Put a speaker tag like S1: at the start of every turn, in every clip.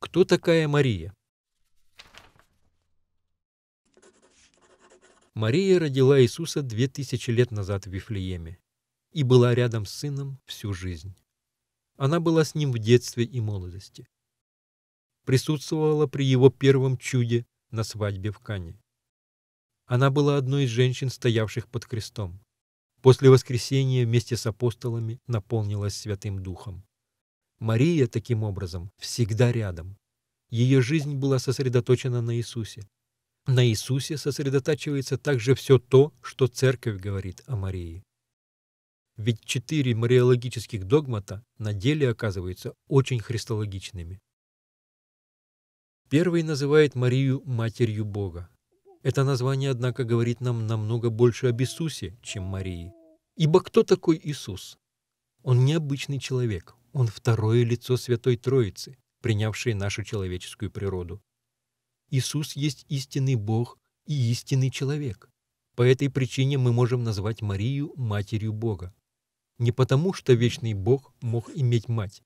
S1: Кто такая Мария? Мария родила Иисуса две тысячи лет назад в Вифлееме и была рядом с сыном всю жизнь. Она была с ним в детстве и молодости. Присутствовала при его первом чуде на свадьбе в Кане. Она была одной из женщин, стоявших под крестом. После воскресения вместе с апостолами наполнилась Святым Духом. Мария, таким образом, всегда рядом. Ее жизнь была сосредоточена на Иисусе. На Иисусе сосредотачивается также все то, что Церковь говорит о Марии. Ведь четыре мариологических догмата на деле оказываются очень христологичными. Первый называет Марию Матерью Бога. Это название, однако, говорит нам намного больше об Иисусе, чем Марии. Ибо кто такой Иисус? Он необычный человек, он второе лицо Святой Троицы, принявшее нашу человеческую природу. Иисус есть истинный Бог и истинный человек. По этой причине мы можем назвать Марию Матерью Бога. Не потому, что вечный Бог мог иметь мать,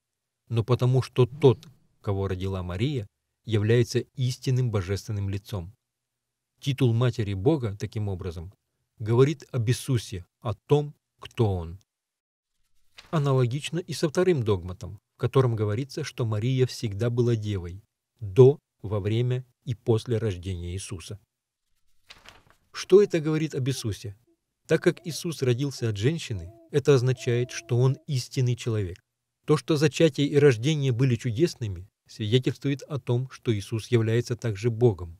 S1: но потому, что тот, кого родила Мария, является истинным божественным лицом. Титул Матери Бога, таким образом, говорит об Иисусе, о том, кто Он. Аналогично и со вторым догматом, в котором говорится, что Мария всегда была девой до, во время и после рождения Иисуса. Что это говорит об Иисусе? Так как Иисус родился от женщины, это означает, что Он истинный человек. То, что зачатие и рождение были чудесными, свидетельствует о том, что Иисус является также Богом.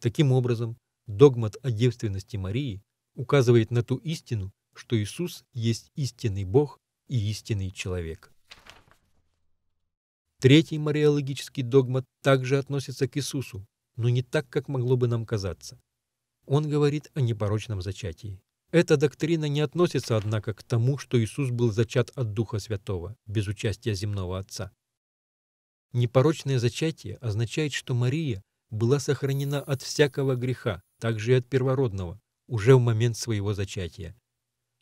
S1: Таким образом, догмат о девственности Марии указывает на ту истину, что Иисус есть истинный Бог и истинный человек. Третий мариологический догмат также относится к Иисусу, но не так, как могло бы нам казаться. Он говорит о непорочном зачатии. Эта доктрина не относится, однако, к тому, что Иисус был зачат от Духа Святого, без участия земного Отца. Непорочное зачатие означает, что Мария была сохранена от всякого греха, также и от первородного, уже в момент своего зачатия.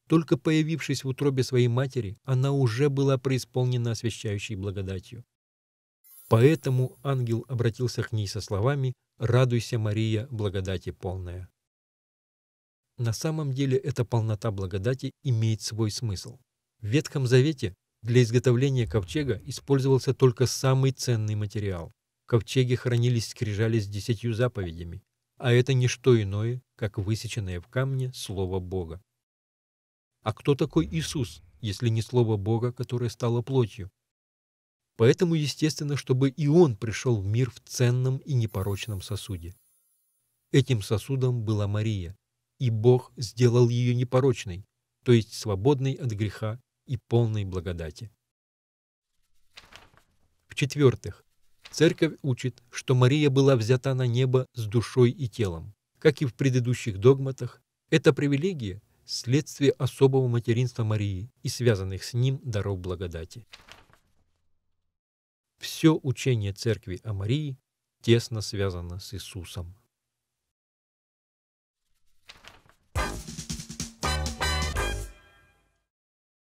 S1: Только появившись в утробе своей матери, она уже была преисполнена освящающей благодатью. Поэтому ангел обратился к ней со словами «Радуйся, Мария, благодати полная». На самом деле эта полнота благодати имеет свой смысл. В Ветхом Завете для изготовления ковчега использовался только самый ценный материал Ковчеги хранились скрижали с десятью заповедями, а это не что иное, как высеченное в камне Слово Бога. А кто такой Иисус, если не Слово Бога, которое стало плотью? Поэтому, естественно, чтобы и Он пришел в мир в ценном и непорочном сосуде. Этим сосудом была Мария, и Бог сделал ее непорочной, то есть свободной от греха и полной благодати. В-четвертых, Церковь учит, что Мария была взята на небо с душой и телом. Как и в предыдущих догматах, Это привилегия – следствие особого материнства Марии и связанных с ним даров благодати. Все учение Церкви о Марии тесно связано с Иисусом.